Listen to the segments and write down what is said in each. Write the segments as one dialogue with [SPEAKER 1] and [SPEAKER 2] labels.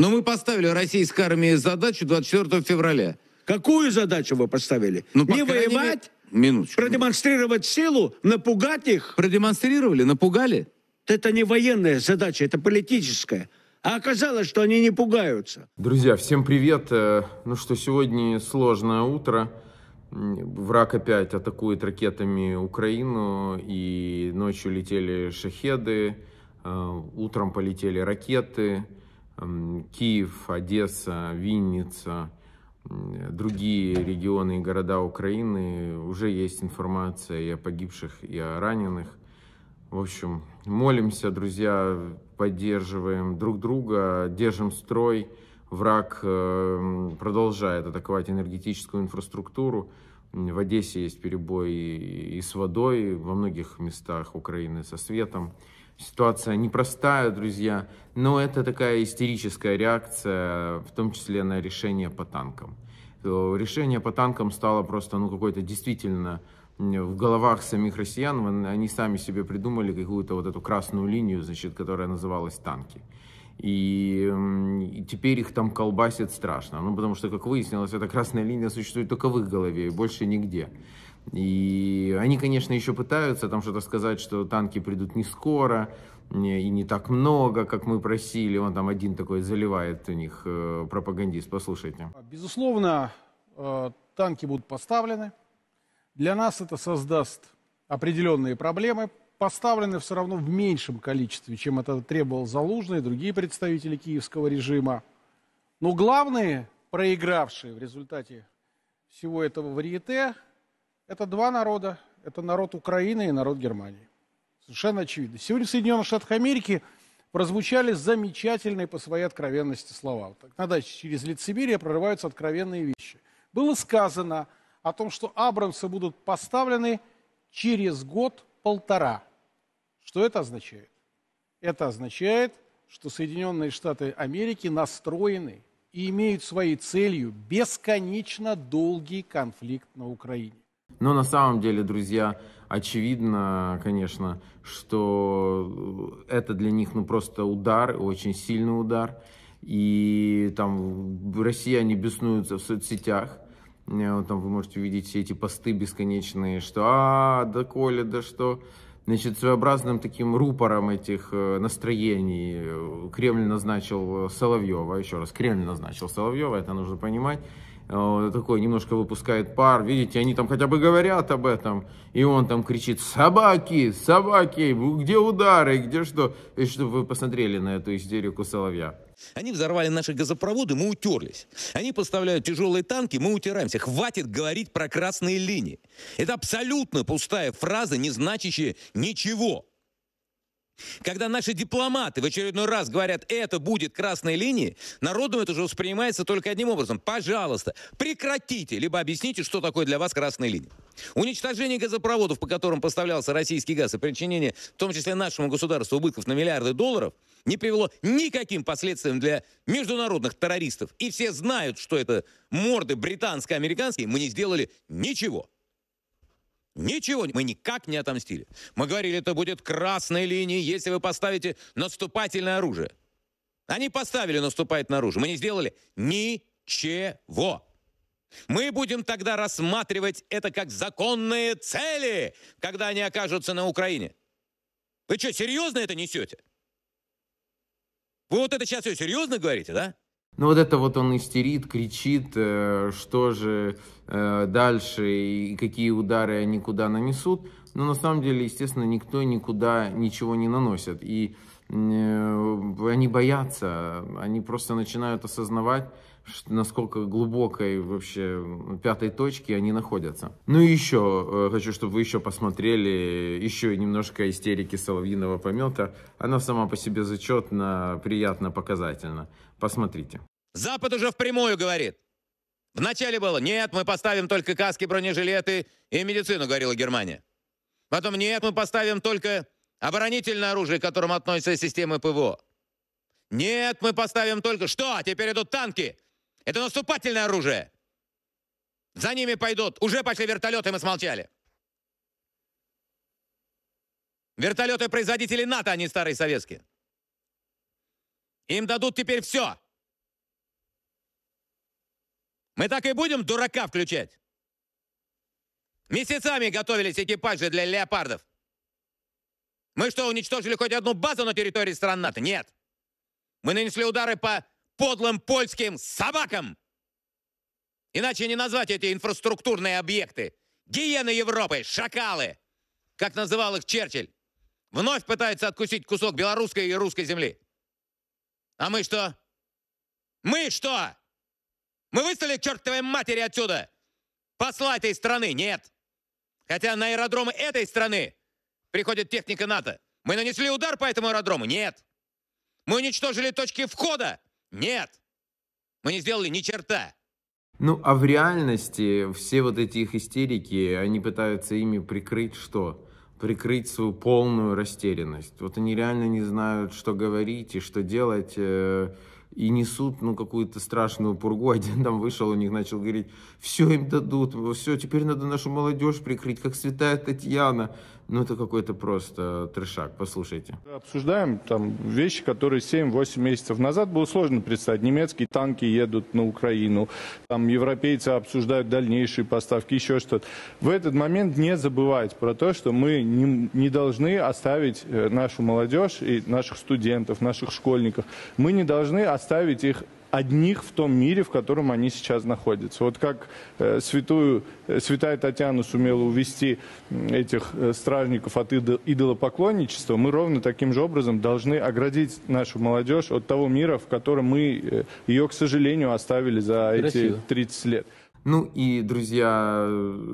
[SPEAKER 1] Но ну, мы поставили российской армии задачу 24 февраля. Какую задачу вы поставили? Ну, Не воевать? Мере... Минуточку. Продемонстрировать силу, напугать их? Продемонстрировали,
[SPEAKER 2] напугали. Это не военная задача, это политическая. А оказалось, что они не пугаются. Друзья, всем привет. Э, ну что, сегодня сложное утро. Враг опять атакует ракетами Украину, и ночью летели шахеды, э, утром полетели ракеты. Киев, Одесса, Винница, другие регионы и города Украины. Уже есть информация и о погибших, и о раненых. В общем, молимся, друзья, поддерживаем друг друга, держим строй. Враг э, продолжает атаковать энергетическую инфраструктуру. В Одессе есть перебой и с водой, во многих местах Украины со светом. Ситуация непростая, друзья, но это такая истерическая реакция, в том числе на решение по танкам. Решение по танкам стало просто ну, какой-то действительно в головах самих россиян, они сами себе придумали какую-то вот эту красную линию, значит, которая называлась танки. И, и теперь их там колбасит страшно. Ну, потому что, как выяснилось, эта красная линия существует только в их голове и больше нигде. И они, конечно, еще пытаются там что-то сказать, что танки придут не скоро и не так много, как мы просили. Он там один такой заливает у них э, пропагандист. Послушайте.
[SPEAKER 3] Безусловно, э, танки будут поставлены. Для нас это создаст определенные проблемы, поставлены все равно в меньшем количестве, чем это требовал Залужный и другие представители киевского режима. Но главные проигравшие в результате всего этого варьете – это два народа. Это народ Украины и народ Германии. Совершенно очевидно. Сегодня в Соединенных Штатах Америки прозвучали замечательные по своей откровенности слова. Вот иногда через лицемерие прорываются откровенные вещи. Было сказано о том, что Абрамсы будут поставлены через год-полтора – что это означает? Это означает, что Соединенные Штаты Америки настроены и имеют своей целью бесконечно долгий конфликт на Украине.
[SPEAKER 2] Но на самом деле, друзья, очевидно, конечно, что это для них ну просто удар, очень сильный удар. И там россияне беснуются в соцсетях, э, там вы можете увидеть все эти посты бесконечные, что а, да Коля, да что, значит, своеобразным таким рупором этих э, настроений. Э, Кремль назначил э, Соловьева, еще раз, Кремль назначил Соловьева, это нужно понимать. Такой немножко выпускает пар, видите, они там хотя бы говорят об этом, и он там кричит «Собаки! Собаки! Где удары? Где что?» И чтобы вы посмотрели на эту истерику Соловья. Они взорвали
[SPEAKER 1] наши газопроводы, мы утерлись. Они поставляют тяжелые танки, мы утираемся. Хватит говорить про красные линии. Это абсолютно пустая фраза, не значащая ничего. Когда наши дипломаты в очередной раз говорят, это будет красной линией, народу это же воспринимается только одним образом. Пожалуйста, прекратите, либо объясните, что такое для вас красная линия. Уничтожение газопроводов, по которым поставлялся российский газ, и причинение, в том числе нашему государству, убытков на миллиарды долларов – не привело никаким последствиям для международных террористов. И все знают, что это морды британско-американские, мы не сделали ничего. Ничего, мы никак не отомстили. Мы говорили, это будет красной линией, если вы поставите наступательное оружие. Они поставили наступательное оружие. Мы не сделали ничего. Мы будем тогда рассматривать это как законные цели, когда они окажутся на Украине. Вы что, серьезно это несете? Вы вот это сейчас все серьезно говорите, да?
[SPEAKER 2] Ну вот это вот он истерит, кричит, э, что же э, дальше и какие удары они куда нанесут. Но на самом деле, естественно, никто никуда ничего не наносит. И э, они боятся, они просто начинают осознавать, насколько глубокой вообще пятой точки они находятся. Ну и еще, э, хочу, чтобы вы еще посмотрели еще немножко истерики соловьиного помета. Она сама по себе зачетна, приятно, показательно. Посмотрите.
[SPEAKER 1] Запад уже впрямую говорит. Вначале было, нет, мы поставим только каски, бронежилеты и медицину, говорила Германия. Потом, нет, мы поставим только оборонительное оружие, к которому относятся системы ПВО. Нет, мы поставим только... Что? А теперь идут танки! Это наступательное оружие. За ними пойдут. Уже пошли вертолеты, мы смолчали. Вертолеты производители НАТО, а не старые советские. Им дадут теперь все. Мы так и будем дурака включать. Месяцами готовились экипажи для леопардов. Мы что, уничтожили хоть одну базу на территории стран НАТО? Нет. Мы нанесли удары по подлым польским собакам! Иначе не назвать эти инфраструктурные объекты. Гиены Европы, шакалы, как называл их Черчилль, вновь пытаются откусить кусок белорусской и русской земли. А мы что? Мы что? Мы выставили к чертовой матери отсюда! Посла этой страны нет! Хотя на аэродромы этой страны приходит техника НАТО. Мы нанесли удар по этому аэродрому? Нет. Мы уничтожили точки входа нет! Мы не сделали ни черта!
[SPEAKER 2] Ну, а в реальности все вот эти их истерики, они пытаются ими прикрыть что? Прикрыть свою полную растерянность. Вот они реально не знают, что говорить и что делать. Э, и несут, ну, какую-то страшную пургу. Один там вышел у них, начал говорить, все им дадут, все, теперь надо нашу молодежь прикрыть, как святая Татьяна. Ну, это какой-то просто трешак, послушайте.
[SPEAKER 3] Обсуждаем там вещи, которые 7-8 месяцев назад было сложно представить. Немецкие танки едут на Украину, там европейцы обсуждают дальнейшие поставки, еще что-то. В этот момент не забывать про то, что мы не, не должны оставить э, нашу молодежь и наших студентов, наших школьников. Мы не должны оставить оставить их одних в том мире, в котором они сейчас находятся. Вот как э, святую, э, святая Татьяна сумела увести этих э, стражников от идол, идолопоклонничества, мы ровно таким же образом должны оградить нашу молодежь от того мира, в котором мы э,
[SPEAKER 2] ее, к сожалению, оставили за Красиво. эти 30 лет. Ну и, друзья,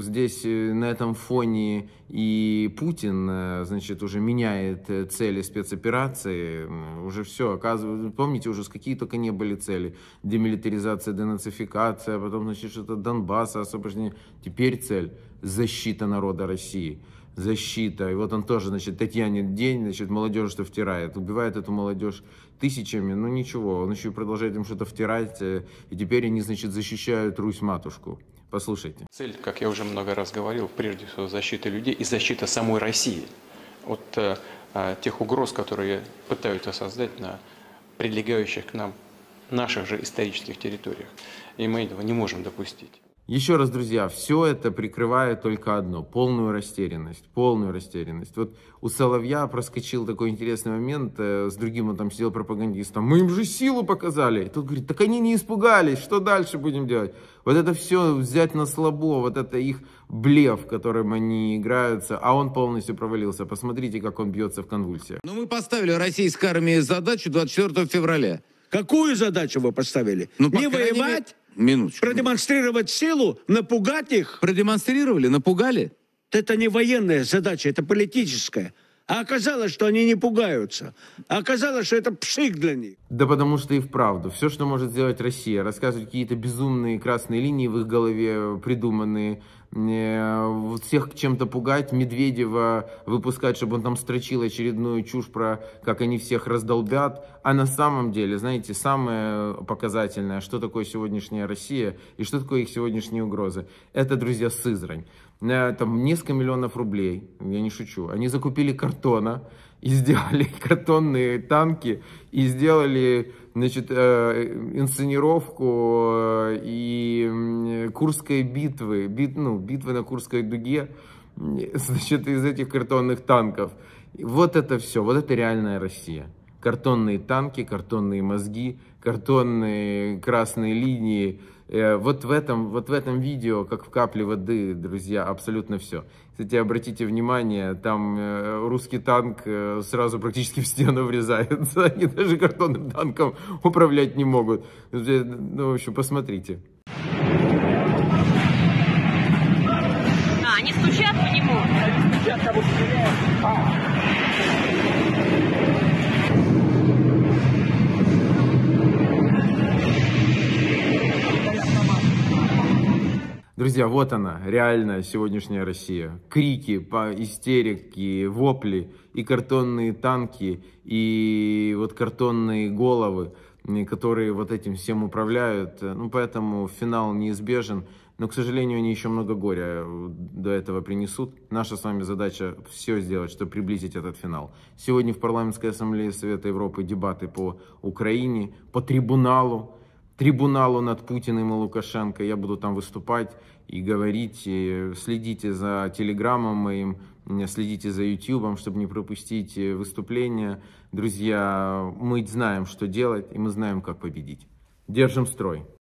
[SPEAKER 2] здесь э, на этом фоне и Путин, э, значит, уже меняет э, цели спецоперации, уже все, оказывается, помните, уже с какие только не были цели, демилитаризация, денацификация, а потом, значит, что-то Донбасса, освобождение, теперь цель – защита народа России – защита. И вот он тоже, значит, Татьянин день, значит, молодежь что втирает, убивает эту молодежь тысячами, ну ничего, он еще продолжает им что-то втирать, э, и теперь они, значит, защищают Русь-матушку. Послушайте. Цель, как я
[SPEAKER 3] уже много раз говорил, прежде всего защита людей и защита самой России от э, э, тех угроз, которые пытаются создать на прилегающих к нам наших
[SPEAKER 2] же исторических территориях. И мы этого не можем допустить. Еще раз, друзья, все это прикрывает только одно – полную растерянность, полную растерянность. Вот у Соловья проскочил такой интересный момент, э, с другим он там сидел пропагандистом, мы им же силу показали. И тут говорит, так они не испугались, что дальше будем делать? Вот это все взять на слабо, вот это их блеф, которым они играются, а он полностью провалился. Посмотрите, как он бьется в конвульсиях. Но ну, мы поставили российской армии задачу 24 февраля. Какую задачу вы поставили?
[SPEAKER 1] Ну, не воевать, мере... Минуточку. Продемонстрировать силу, напугать их. Продемонстрировали, напугали. Это не военная задача, это политическая. А оказалось,
[SPEAKER 2] что они не пугаются. А оказалось, что это пшик для них. Да потому что и вправду. Все, что может сделать Россия, рассказывать какие-то безумные красные линии в их голове, придуманные, э, всех чем-то пугать, Медведева выпускать, чтобы он там строчил очередную чушь про, как они всех раздолбят. А на самом деле, знаете, самое показательное, что такое сегодняшняя Россия и что такое их сегодняшние угрозы. Это, друзья, Сызрань. Э, там несколько миллионов рублей, я не шучу, они закупили картона, и сделали картонные танки, и сделали значит, э, инсценировку э, и Курской битвы, бит, ну, битвы на Курской дуге, значит, из этих картонных танков. Вот это все, вот это реальная Россия. Картонные танки, картонные мозги, картонные красные линии. Э, вот в, этом, вот в этом видео, как в капле воды, друзья, абсолютно все. Кстати, обратите внимание, там э, русский танк э, сразу практически в стену врезается. Они даже картонным танком управлять не могут. Ну, в общем, посмотрите. Друзья, вот она, реальная сегодняшняя Россия. Крики, по истерики, вопли, и картонные танки, и вот картонные головы, которые вот этим всем управляют. Ну, поэтому финал неизбежен. Но, к сожалению, они еще много горя э, до этого принесут. Наша с вами задача все сделать, чтобы приблизить этот финал. Сегодня в Парламентской Ассамблее Совета Европы дебаты по Украине, по трибуналу, трибуналу над Путиным и Лукашенко. Я буду там выступать и говорить, следите за телеграммом моим, следите за ютубом, чтобы не пропустить э, выступления. Друзья, мы знаем, что делать, и мы знаем, как победить. Держим строй.